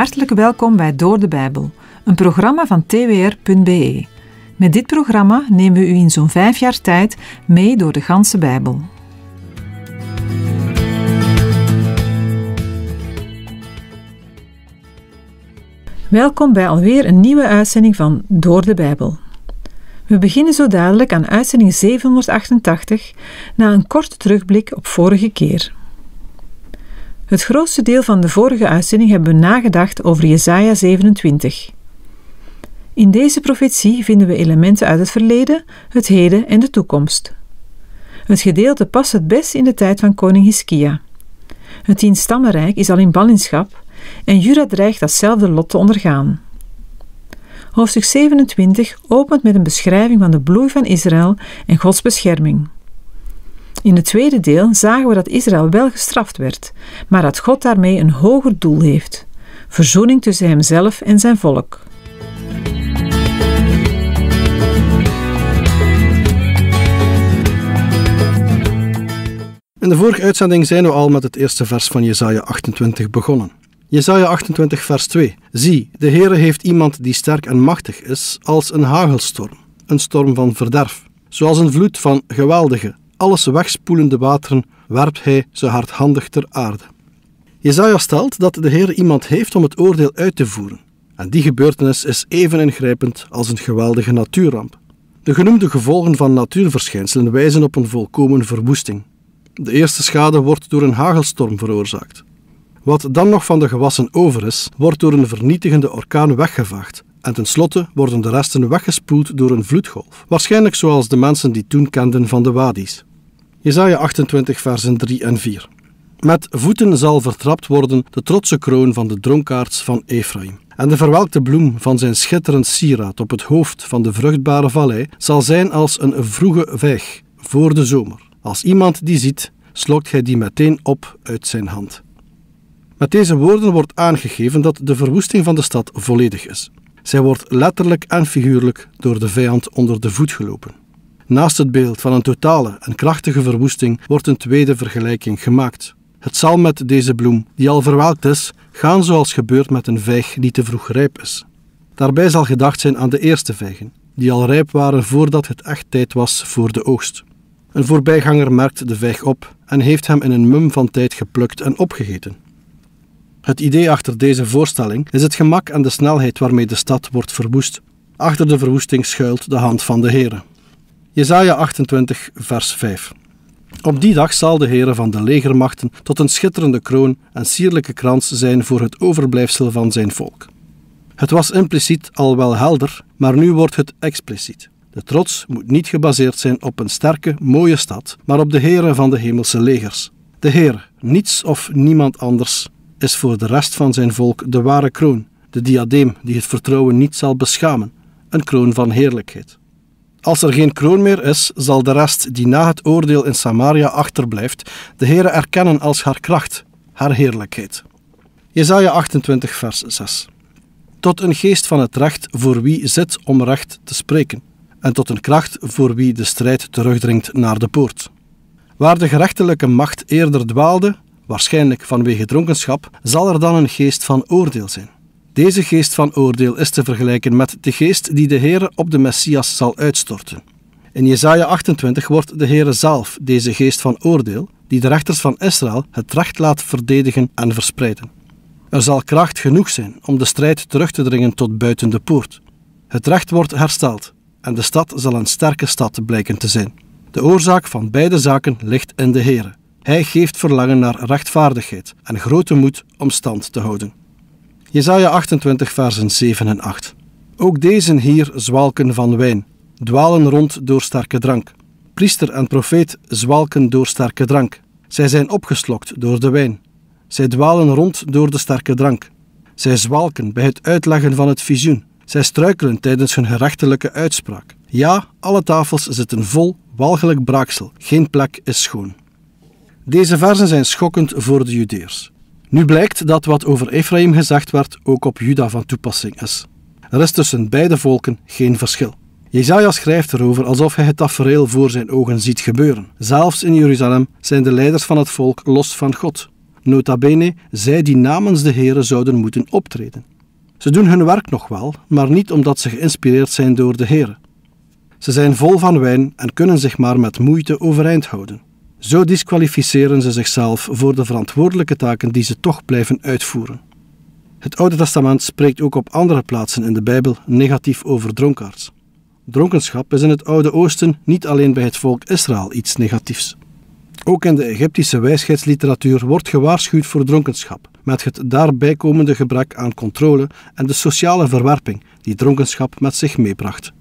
hartelijk welkom bij Door de Bijbel, een programma van twr.be. Met dit programma nemen we u in zo'n vijf jaar tijd mee door de ganse Bijbel. Welkom bij alweer een nieuwe uitzending van Door de Bijbel. We beginnen zo dadelijk aan uitzending 788 na een korte terugblik op vorige keer. Het grootste deel van de vorige uitzending hebben we nagedacht over Jesaja 27. In deze profetie vinden we elementen uit het verleden, het heden en de toekomst. Het gedeelte past het best in de tijd van koning Hiskia. Het Stammenrijk is al in ballingschap en Juda dreigt datzelfde lot te ondergaan. Hoofdstuk 27 opent met een beschrijving van de bloei van Israël en Gods bescherming. In het tweede deel zagen we dat Israël wel gestraft werd, maar dat God daarmee een hoger doel heeft: verzoening tussen Hemzelf en zijn volk. In de vorige uitzending zijn we al met het eerste vers van Jesaja 28 begonnen. Jesaja 28 vers 2. Zie, de Heere heeft iemand die sterk en machtig is als een hagelstorm, een storm van verderf, zoals een vloed van geweldige, alles wegspoelende wateren werpt hij ze hardhandig ter aarde. Jezaja stelt dat de Heer iemand heeft om het oordeel uit te voeren. En die gebeurtenis is even ingrijpend als een geweldige natuurramp. De genoemde gevolgen van natuurverschijnselen wijzen op een volkomen verwoesting. De eerste schade wordt door een hagelstorm veroorzaakt. Wat dan nog van de gewassen over is, wordt door een vernietigende orkaan weggevaagd. En tenslotte worden de resten weggespoeld door een vloedgolf, waarschijnlijk zoals de mensen die toen kenden van de wadi's. Jesaja 28, versen 3 en 4. Met voeten zal vertrapt worden de trotse kroon van de dronkaards van Ephraim. En de verwelkte bloem van zijn schitterend sieraad op het hoofd van de vruchtbare vallei zal zijn als een vroege vijg voor de zomer. Als iemand die ziet, slokt hij die meteen op uit zijn hand. Met deze woorden wordt aangegeven dat de verwoesting van de stad volledig is. Zij wordt letterlijk en figuurlijk door de vijand onder de voet gelopen. Naast het beeld van een totale en krachtige verwoesting wordt een tweede vergelijking gemaakt. Het zal met deze bloem, die al verwelkt is, gaan zoals gebeurt met een vijg die te vroeg rijp is. Daarbij zal gedacht zijn aan de eerste vijgen, die al rijp waren voordat het echt tijd was voor de oogst. Een voorbijganger merkt de vijg op en heeft hem in een mum van tijd geplukt en opgegeten. Het idee achter deze voorstelling is het gemak en de snelheid waarmee de stad wordt verwoest. Achter de verwoesting schuilt de hand van de Heere. Jezaja 28, vers 5. Op die dag zal de Heere van de legermachten tot een schitterende kroon en sierlijke krans zijn voor het overblijfsel van zijn volk. Het was impliciet al wel helder, maar nu wordt het expliciet. De trots moet niet gebaseerd zijn op een sterke, mooie stad, maar op de Heere van de hemelse legers. De Heer, niets of niemand anders, is voor de rest van zijn volk de ware kroon, de diadeem die het vertrouwen niet zal beschamen, een kroon van heerlijkheid. Als er geen kroon meer is, zal de rest die na het oordeel in Samaria achterblijft, de Heere erkennen als haar kracht, haar heerlijkheid. Jezaja 28, vers 6. Tot een geest van het recht voor wie zit om recht te spreken, en tot een kracht voor wie de strijd terugdringt naar de poort. Waar de gerechtelijke macht eerder dwaalde, waarschijnlijk vanwege dronkenschap, zal er dan een geest van oordeel zijn. Deze geest van oordeel is te vergelijken met de geest die de Here op de Messias zal uitstorten. In Jesaja 28 wordt de Here zelf deze geest van oordeel, die de rechters van Israël het recht laat verdedigen en verspreiden. Er zal kracht genoeg zijn om de strijd terug te dringen tot buiten de poort. Het recht wordt hersteld en de stad zal een sterke stad blijken te zijn. De oorzaak van beide zaken ligt in de Heere. Hij geeft verlangen naar rechtvaardigheid en grote moed om stand te houden. Jezaja 28, versen 7 en 8. Ook deze hier zwalken van wijn, dwalen rond door sterke drank. Priester en profeet zwalken door sterke drank. Zij zijn opgeslokt door de wijn. Zij dwalen rond door de sterke drank. Zij zwalken bij het uitleggen van het visioen. Zij struikelen tijdens hun gerechtelijke uitspraak. Ja, alle tafels zitten vol walgelijk braaksel. Geen plek is schoon. Deze versen zijn schokkend voor de Judeërs. Nu blijkt dat wat over Ephraim gezegd werd ook op Juda van toepassing is. Er is tussen beide volken geen verschil. Jezaja schrijft erover alsof hij het tafereel voor zijn ogen ziet gebeuren. Zelfs in Jeruzalem zijn de leiders van het volk los van God. Nota bene, zij die namens de Here zouden moeten optreden. Ze doen hun werk nog wel, maar niet omdat ze geïnspireerd zijn door de Here. Ze zijn vol van wijn en kunnen zich maar met moeite overeind houden. Zo disqualificeren ze zichzelf voor de verantwoordelijke taken die ze toch blijven uitvoeren. Het Oude Testament spreekt ook op andere plaatsen in de Bijbel negatief over dronkaards. Dronkenschap is in het Oude Oosten niet alleen bij het volk Israël iets negatiefs. Ook in de Egyptische wijsheidsliteratuur wordt gewaarschuwd voor dronkenschap, met het daarbij komende gebrek aan controle en de sociale verwerping die dronkenschap met zich meebracht.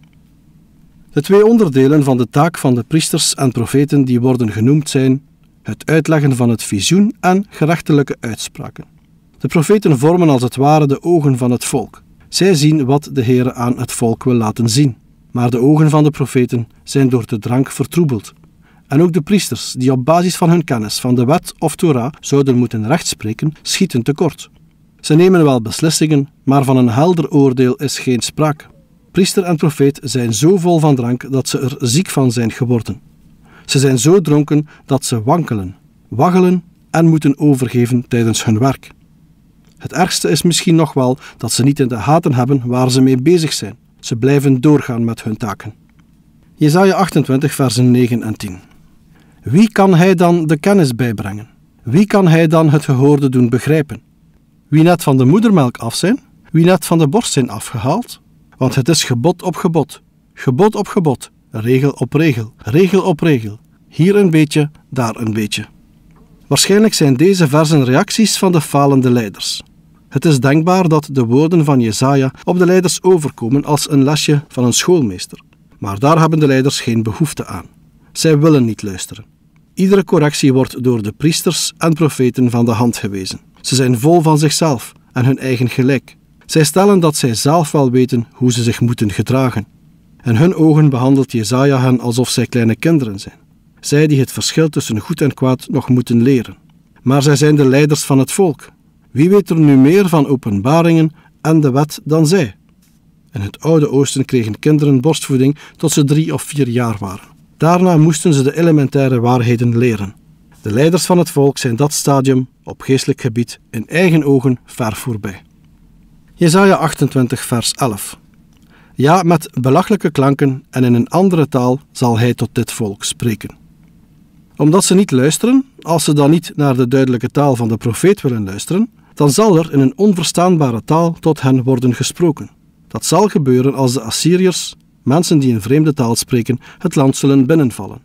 De twee onderdelen van de taak van de priesters en profeten die worden genoemd zijn het uitleggen van het visioen en gerechtelijke uitspraken. De profeten vormen als het ware de ogen van het volk. Zij zien wat de Heer aan het volk wil laten zien. Maar de ogen van de profeten zijn door de drank vertroebeld. En ook de priesters, die op basis van hun kennis van de wet of Torah zouden moeten rechtspreken, schieten tekort. Ze nemen wel beslissingen, maar van een helder oordeel is geen sprake priester en profeet zijn zo vol van drank dat ze er ziek van zijn geworden. Ze zijn zo dronken dat ze wankelen, waggelen en moeten overgeven tijdens hun werk. Het ergste is misschien nog wel dat ze niet in de haten hebben waar ze mee bezig zijn. Ze blijven doorgaan met hun taken. Jezaja 28, versen 9 en 10. Wie kan hij dan de kennis bijbrengen? Wie kan hij dan het gehoorde doen begrijpen? Wie net van de moedermelk af zijn? Wie net van de borst zijn afgehaald? Want het is gebod op gebod, gebod op gebod, regel op regel, regel op regel. Hier een beetje, daar een beetje. Waarschijnlijk zijn deze versen reacties van de falende leiders. Het is denkbaar dat de woorden van Jezaja op de leiders overkomen als een lesje van een schoolmeester. Maar daar hebben de leiders geen behoefte aan. Zij willen niet luisteren. Iedere correctie wordt door de priesters en profeten van de hand gewezen. Ze zijn vol van zichzelf en hun eigen gelijk. Zij stellen dat zij zelf wel weten hoe ze zich moeten gedragen. In hun ogen behandelt Jezaja hen alsof zij kleine kinderen zijn. Zij die het verschil tussen goed en kwaad nog moeten leren. Maar zij zijn de leiders van het volk. Wie weet er nu meer van openbaringen en de wet dan zij? In het Oude Oosten kregen kinderen borstvoeding tot ze drie of vier jaar waren. Daarna moesten ze de elementaire waarheden leren. De leiders van het volk zijn dat stadium op geestelijk gebied in eigen ogen ver voorbij. Jezaja 28, vers 11. Ja, met belachelijke klanken en in een andere taal zal hij tot dit volk spreken. Omdat ze niet luisteren, als ze dan niet naar de duidelijke taal van de profeet willen luisteren, dan zal er in een onverstaanbare taal tot hen worden gesproken. Dat zal gebeuren als de Assyriërs, mensen die een vreemde taal spreken, het land zullen binnenvallen.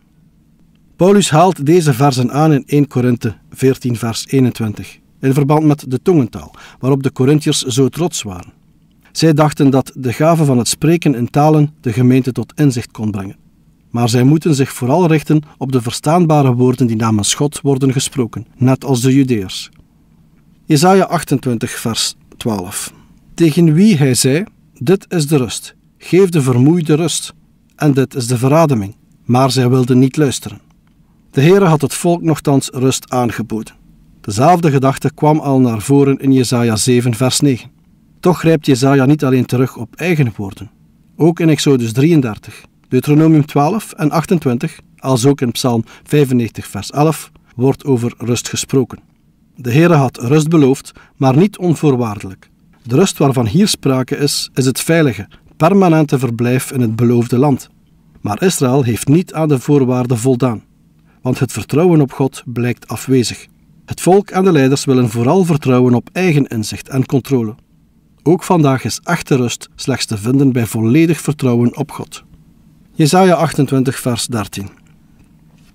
Paulus haalt deze versen aan in 1 Korinthe 14, vers 21 in verband met de tongentaal, waarop de Corinthiërs zo trots waren. Zij dachten dat de gave van het spreken in talen de gemeente tot inzicht kon brengen. Maar zij moeten zich vooral richten op de verstaanbare woorden die namens God worden gesproken, net als de Judeërs. Jesaja 28, vers 12. Tegen wie hij zei: Dit is de rust, geef de vermoeide rust, en dit is de verademing. Maar zij wilden niet luisteren. De Heere had het volk nogthans rust aangeboden. Dezelfde gedachte kwam al naar voren in Jesaja 7, vers 9. Toch grijpt Jesaja niet alleen terug op eigen woorden. Ook in Exodus 33, Deuteronomium 12 en 28, als ook in Psalm 95, vers 11, wordt over rust gesproken. De Heere had rust beloofd, maar niet onvoorwaardelijk. De rust waarvan hier sprake is, is het veilige, permanente verblijf in het beloofde land. Maar Israël heeft niet aan de voorwaarden voldaan, want het vertrouwen op God blijkt afwezig. Het volk en de leiders willen vooral vertrouwen op eigen inzicht en controle. Ook vandaag is echte rust slechts te vinden bij volledig vertrouwen op God. Jezaja 28, vers 13.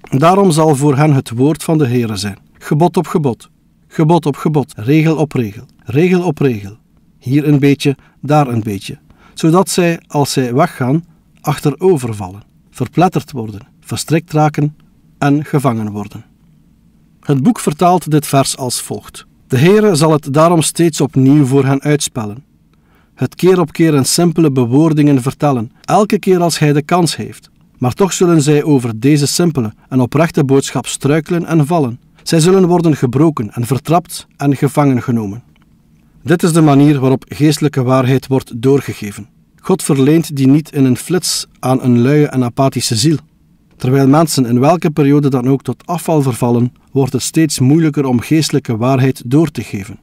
Daarom zal voor hen het woord van de Heere zijn, gebod op gebod, gebod op gebod, regel op regel, regel op regel. Hier een beetje, daar een beetje, zodat zij, als zij weggaan, achterovervallen, verpletterd worden, verstrikt raken en gevangen worden. Het boek vertaalt dit vers als volgt. De Heere zal het daarom steeds opnieuw voor hen uitspellen. Het keer op keer in simpele bewoordingen vertellen, elke keer als hij de kans heeft. Maar toch zullen zij over deze simpele en oprechte boodschap struikelen en vallen. Zij zullen worden gebroken en vertrapt en gevangen genomen. Dit is de manier waarop geestelijke waarheid wordt doorgegeven. God verleent die niet in een flits aan een luie en apathische ziel. Terwijl mensen in welke periode dan ook tot afval vervallen, wordt het steeds moeilijker om geestelijke waarheid door te geven.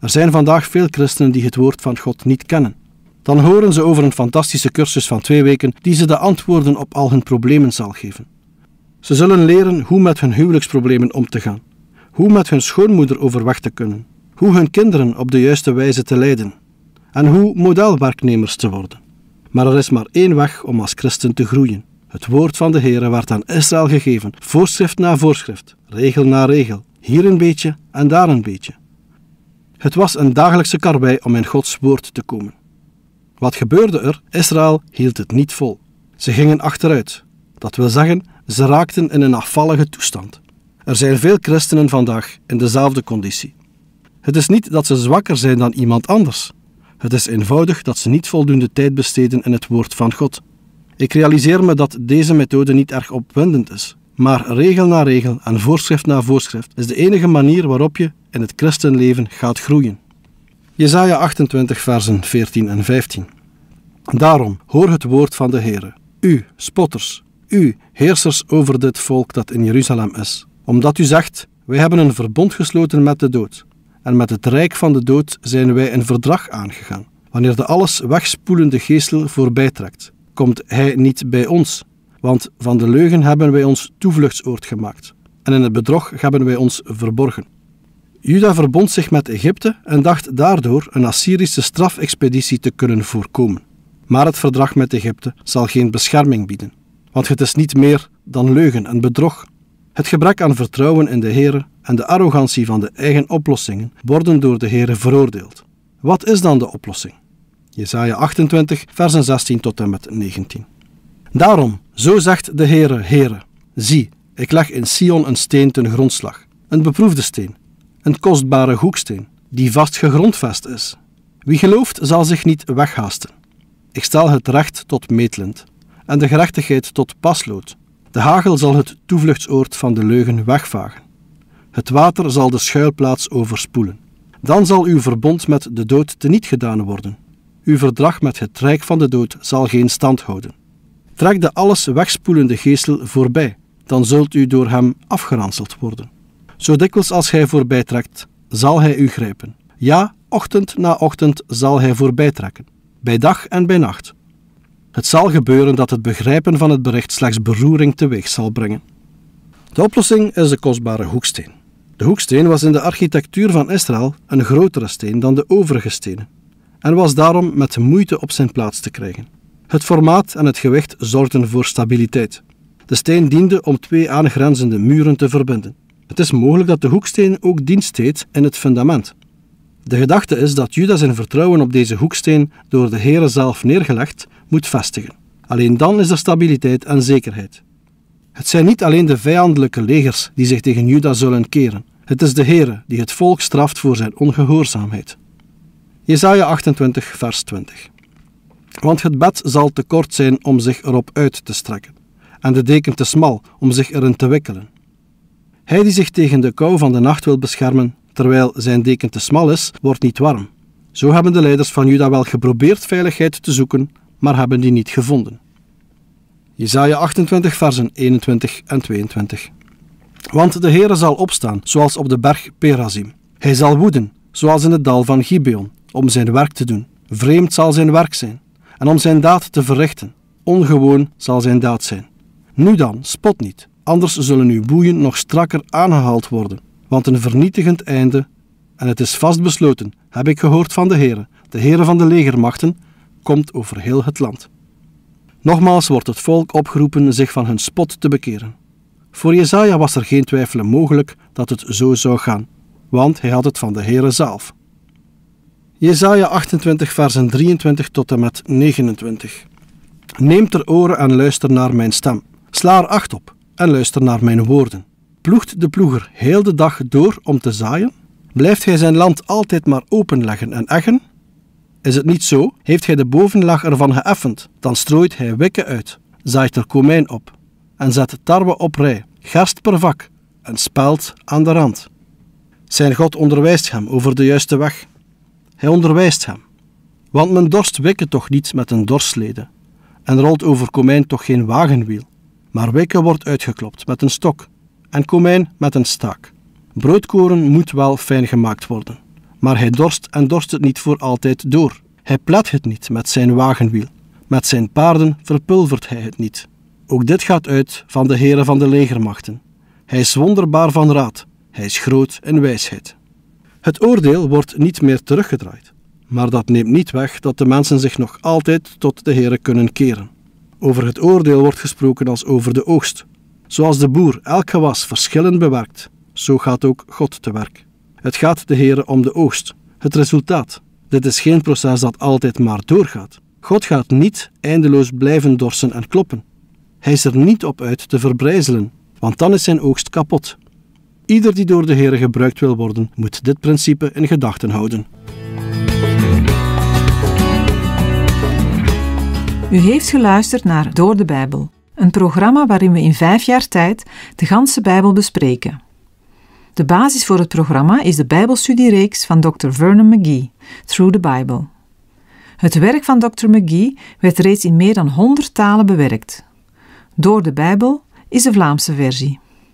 Er zijn vandaag veel christenen die het woord van God niet kennen. Dan horen ze over een fantastische cursus van twee weken die ze de antwoorden op al hun problemen zal geven. Ze zullen leren hoe met hun huwelijksproblemen om te gaan, hoe met hun schoonmoeder overweg te kunnen, hoe hun kinderen op de juiste wijze te leiden en hoe modelwerknemers te worden. Maar er is maar één weg om als christen te groeien. Het woord van de Heere werd aan Israël gegeven, voorschrift na voorschrift, regel na regel, hier een beetje en daar een beetje. Het was een dagelijkse karwei om in Gods woord te komen. Wat gebeurde er? Israël hield het niet vol. Ze gingen achteruit. Dat wil zeggen, ze raakten in een afvallige toestand. Er zijn veel christenen vandaag in dezelfde conditie. Het is niet dat ze zwakker zijn dan iemand anders. Het is eenvoudig dat ze niet voldoende tijd besteden in het woord van God. Ik realiseer me dat deze methode niet erg opwindend is. Maar regel na regel en voorschrift na voorschrift is de enige manier waarop je in het christenleven gaat groeien. Jezaja 28, versen 14 en 15. Daarom hoor het woord van de Heere. U, spotters, u, heersers over dit volk dat in Jeruzalem is. Omdat u zegt, wij hebben een verbond gesloten met de dood. En met het rijk van de dood zijn wij een verdrag aangegaan. Wanneer de alles wegspoelende geestel voorbijtrekt komt hij niet bij ons. Want van de leugen hebben wij ons toevluchtsoord gemaakt. En in het bedrog hebben wij ons verborgen. Juda verbond zich met Egypte en dacht daardoor een Assyrische strafexpeditie te kunnen voorkomen. Maar het verdrag met Egypte zal geen bescherming bieden, want het is niet meer dan leugen en bedrog. Het gebrek aan vertrouwen in de Heer en de arrogantie van de eigen oplossingen worden door de Heer veroordeeld. Wat is dan de oplossing? Jezaja 28, versen 16 tot en met 19. Daarom, zo zegt de Heere, Heere, zie, ik leg in Sion een steen ten grondslag, een beproefde steen, een kostbare hoeksteen, die vast gegrondvest is. Wie gelooft zal zich niet weghaasten. Ik stel het recht tot metland en de gerechtigheid tot paslood. De hagel zal het toevluchtsoord van de leugen wegvagen. Het water zal de schuilplaats overspoelen. Dan zal uw verbond met de dood teniet gedaan worden uw verdrag met het rijk van de dood zal geen stand houden. Trek de alles wegspoelende geestel voorbij, dan zult u door hem afgeranseld worden. Zo dikwijls als hij trekt, zal hij u grijpen. Ja, ochtend na ochtend zal hij voorbij trekken, bij dag en bij nacht. Het zal gebeuren dat het begrijpen van het bericht slechts beroering teweeg zal brengen. De oplossing is de kostbare hoeksteen. De hoeksteen was in de architectuur van Israël een grotere steen dan de overige stenen en was daarom met moeite op zijn plaats te krijgen. Het formaat en het gewicht zorgden voor stabiliteit. De steen diende om twee aangrenzende muren te verbinden. Het is mogelijk dat de hoeksteen ook dienst deed in het fundament. De gedachte is dat Judas zijn vertrouwen op deze hoeksteen door de Heere zelf neergelegd moet vestigen. Alleen dan is er stabiliteit en zekerheid. Het zijn niet alleen de vijandelijke legers die zich tegen Judas zullen keren. Het is de Heere die het volk straft voor zijn ongehoorzaamheid. Jesaja 28, vers 20. Want het bed zal te kort zijn om zich erop uit te strekken, en de deken te smal om zich erin te wikkelen. Hij die zich tegen de kou van de nacht wil beschermen, terwijl zijn deken te smal is, wordt niet warm. Zo hebben de leiders van Juda wel geprobeerd veiligheid te zoeken, maar hebben die niet gevonden. Jesaja 28, versen 21 en 22. Want de Heere zal opstaan, zoals op de berg Perazim. Hij zal woeden, zoals in het dal van Gibeon om zijn werk te doen. Vreemd zal zijn werk zijn. En om zijn daad te verrichten. Ongewoon zal zijn daad zijn. Nu dan, spot niet, anders zullen uw boeien nog strakker aangehaald worden. Want een vernietigend einde, en het is vastbesloten, heb ik gehoord van de Heere, de Heere van de legermachten, komt over heel het land. Nogmaals wordt het volk opgeroepen zich van hun spot te bekeren. Voor Jezaja was er geen twijfelen mogelijk dat het zo zou gaan, want hij had het van de Heere zelf. Jezaja 28, versen 23 tot en met 29. Neem ter oren en luister naar mijn stem. Sla acht op en luister naar mijn woorden. Ploegt de ploeger heel de dag door om te zaaien? Blijft hij zijn land altijd maar openleggen en eggen? Is het niet zo? Heeft hij de bovenlaag ervan geëffend? Dan strooit hij wikken uit, zaait er komijn op en zet tarwe op rij, gerst per vak en spelt aan de rand. Zijn God onderwijst hem over de juiste weg hij onderwijst hem. Want men dorst wikken toch niet met een dorslede, en rolt over komijn toch geen wagenwiel, maar wikken wordt uitgeklopt met een stok, en komijn met een staak. Broodkoren moet wel fijn gemaakt worden, maar hij dorst en dorst het niet voor altijd door. Hij plet het niet met zijn wagenwiel, met zijn paarden verpulvert hij het niet. Ook dit gaat uit van de heren van de legermachten. Hij is wonderbaar van raad, hij is groot in wijsheid. Het oordeel wordt niet meer teruggedraaid, maar dat neemt niet weg dat de mensen zich nog altijd tot de Heere kunnen keren. Over het oordeel wordt gesproken als over de oogst. Zoals de boer elk gewas verschillend bewerkt, zo gaat ook God te werk. Het gaat de Here om de oogst, het resultaat. Dit is geen proces dat altijd maar doorgaat. God gaat niet eindeloos blijven dorsen en kloppen. Hij is er niet op uit te verbrijzelen, want dan is zijn oogst kapot. Ieder die door de Heer gebruikt wil worden, moet dit principe in gedachten houden. U heeft geluisterd naar Door de Bijbel, een programma waarin we in vijf jaar tijd de ganse Bijbel bespreken. De basis voor het programma is de Bijbelstudiereeks van Dr. Vernon McGee, Through the Bible. Het werk van Dr. McGee werd reeds in meer dan 100 talen bewerkt. Door de Bijbel is de Vlaamse versie.